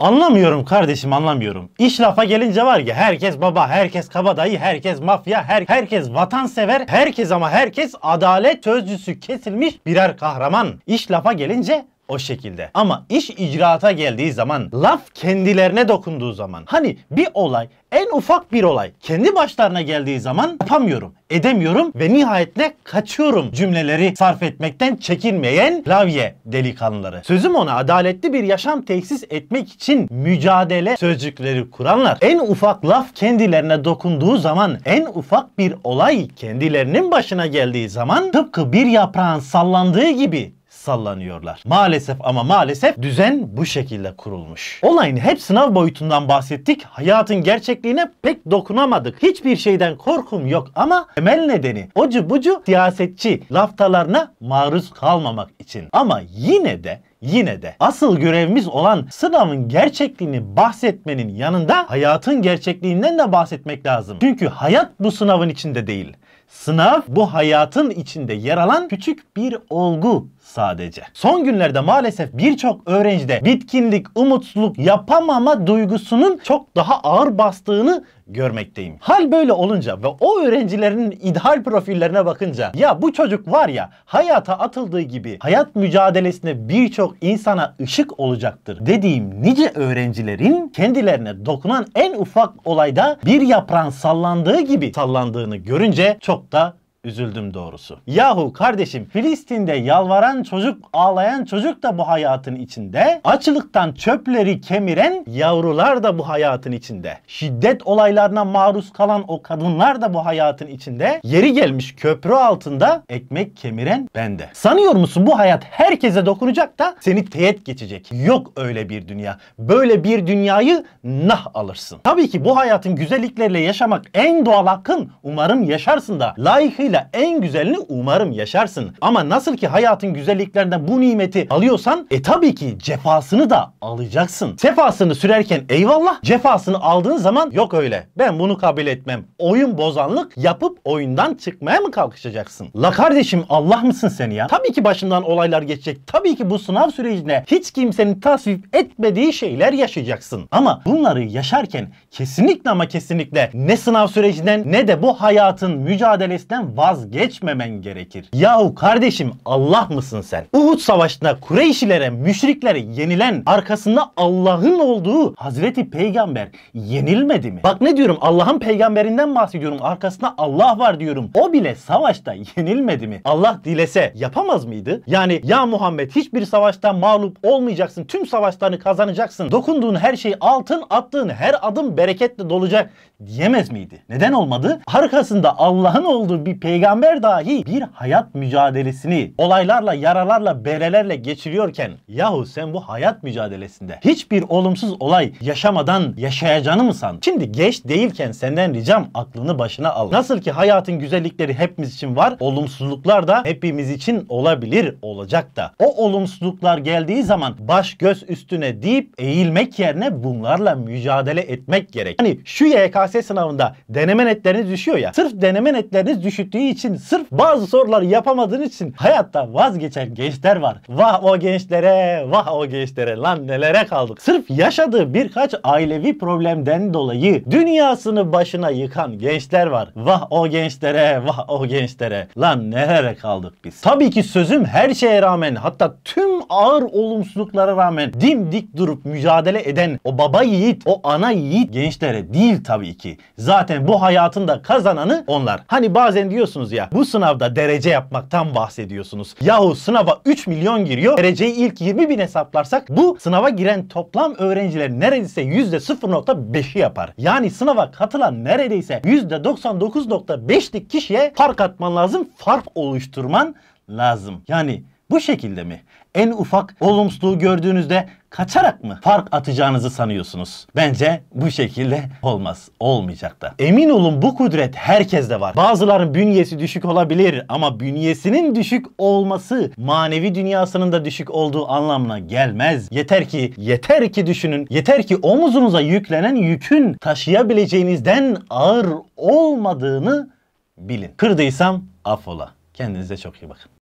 Anlamıyorum kardeşim anlamıyorum. İş lafa gelince var ya herkes baba, herkes kabadayı, herkes mafya, her herkes vatansever, herkes ama herkes adalet sözcüsü kesilmiş birer kahraman. İş lafa gelince o şekilde. Ama iş icraata geldiği zaman, laf kendilerine dokunduğu zaman, hani bir olay, en ufak bir olay kendi başlarına geldiği zaman yapamıyorum, edemiyorum ve nihayetle kaçıyorum cümleleri sarf etmekten çekinmeyen klavye delikanlıları. Sözüm ona adaletli bir yaşam tesis etmek için mücadele sözcükleri kuranlar en ufak laf kendilerine dokunduğu zaman, en ufak bir olay kendilerinin başına geldiği zaman tıpkı bir yaprağın sallandığı gibi sallanıyorlar. Maalesef ama maalesef düzen bu şekilde kurulmuş. Olayın hep sınav boyutundan bahsettik. Hayatın gerçekliğine pek dokunamadık. Hiçbir şeyden korkum yok ama temel nedeni ocu bucu siyasetçi laftalarına maruz kalmamak için. Ama yine de yine de asıl görevimiz olan sınavın gerçekliğini bahsetmenin yanında hayatın gerçekliğinden de bahsetmek lazım. Çünkü hayat bu sınavın içinde değil. Sınav bu hayatın içinde yer alan küçük bir olgu sadece. Son günlerde maalesef birçok öğrencide bitkinlik, umutsuzluk, yapamama duygusunun çok daha ağır bastığını görmekteyim. Hal böyle olunca ve o öğrencilerin ideal profillerine bakınca ya bu çocuk var ya hayata atıldığı gibi hayat mücadelesine birçok insana ışık olacaktır dediğim nice öğrencilerin kendilerine dokunan en ufak olayda bir yapran sallandığı gibi sallandığını görünce çok da üzüldüm doğrusu. Yahu kardeşim Filistin'de yalvaran çocuk, ağlayan çocuk da bu hayatın içinde. Açlıktan çöpleri kemiren yavrular da bu hayatın içinde. Şiddet olaylarına maruz kalan o kadınlar da bu hayatın içinde. Yeri gelmiş köprü altında ekmek kemiren ben de. Sanıyor musun bu hayat herkese dokunacak da seni teğet geçecek. Yok öyle bir dünya. Böyle bir dünyayı nah alırsın. Tabii ki bu hayatın güzellikleriyle yaşamak en doğal hakkın. Umarım yaşarsın da layıkıyla Dolayısıyla en güzelini umarım yaşarsın. Ama nasıl ki hayatın güzelliklerinden bu nimeti alıyorsan e tabii ki cefasını da alacaksın. Sefasını sürerken eyvallah cefasını aldığın zaman yok öyle. Ben bunu kabul etmem. Oyun bozanlık yapıp oyundan çıkmaya mı kalkışacaksın? La kardeşim Allah mısın sen ya? Tabii ki başından olaylar geçecek. Tabii ki bu sınav sürecine hiç kimsenin tasvip etmediği şeyler yaşayacaksın. Ama bunları yaşarken kesinlikle ama kesinlikle ne sınav sürecinden ne de bu hayatın mücadelesinden vazgeçmemen gerekir. Yahu kardeşim Allah mısın sen? Uhud Savaşı'nda Kureyşilere, müşriklere yenilen arkasında Allah'ın olduğu Hazreti Peygamber yenilmedi mi? Bak ne diyorum Allah'ın peygamberinden bahsediyorum. Arkasında Allah var diyorum. O bile savaşta yenilmedi mi? Allah dilese yapamaz mıydı? Yani ya Muhammed hiçbir savaşta mağlup olmayacaksın. Tüm savaşlarını kazanacaksın. Dokunduğun her şey altın, attığın her adım bereketle dolacak diyemez miydi? Neden olmadı? Arkasında Allah'ın olduğu bir peygamber dahi bir hayat mücadelesini olaylarla, yaralarla, berelerle geçiriyorken yahu sen bu hayat mücadelesinde hiçbir olumsuz olay yaşamadan yaşayacağını mı sandın? Şimdi geç değilken senden ricam aklını başına al. Nasıl ki hayatın güzellikleri hepimiz için var, olumsuzluklar da hepimiz için olabilir, olacak da. O olumsuzluklar geldiği zaman baş göz üstüne deyip eğilmek yerine bunlarla mücadele etmek gerek. Hani şu YKS sınavında deneme netleriniz düşüyor ya, sırf deneme netleriniz düşüttüğü ettiği için sırf bazı soruları yapamadığın için hayatta vazgeçen gençler var. Vah o gençlere, vah o gençlere lan nelere kaldık. Sırf yaşadığı birkaç ailevi problemden dolayı dünyasını başına yıkan gençler var. Vah o gençlere, vah o gençlere lan nelere kaldık biz. Tabii ki sözüm her şeye rağmen hatta tüm ağır olumsuzluklara rağmen dimdik durup mücadele eden o baba yiğit, o ana yiğit gençlere değil tabii ki. Zaten bu hayatın da kazananı onlar. Hani bazen diyorsunuz ya bu sınavda derece yapmaktan bahsediyorsunuz. Yahu sınava 3 milyon giriyor. Dereceyi ilk 20 bin hesaplarsak bu sınava giren toplam öğrenciler neredeyse %0.5'i yapar. Yani sınava katılan neredeyse %99.5'lik kişiye fark atman lazım. Fark oluşturman lazım. Yani bu şekilde mi? En ufak olumsuzluğu gördüğünüzde kaçarak mı fark atacağınızı sanıyorsunuz? Bence bu şekilde olmaz. Olmayacak da. Emin olun bu kudret herkeste var. Bazıların bünyesi düşük olabilir ama bünyesinin düşük olması manevi dünyasının da düşük olduğu anlamına gelmez. Yeter ki, yeter ki düşünün. Yeter ki omuzunuza yüklenen yükün taşıyabileceğinizden ağır olmadığını bilin. Kırdıysam affola. Kendinize çok iyi bakın.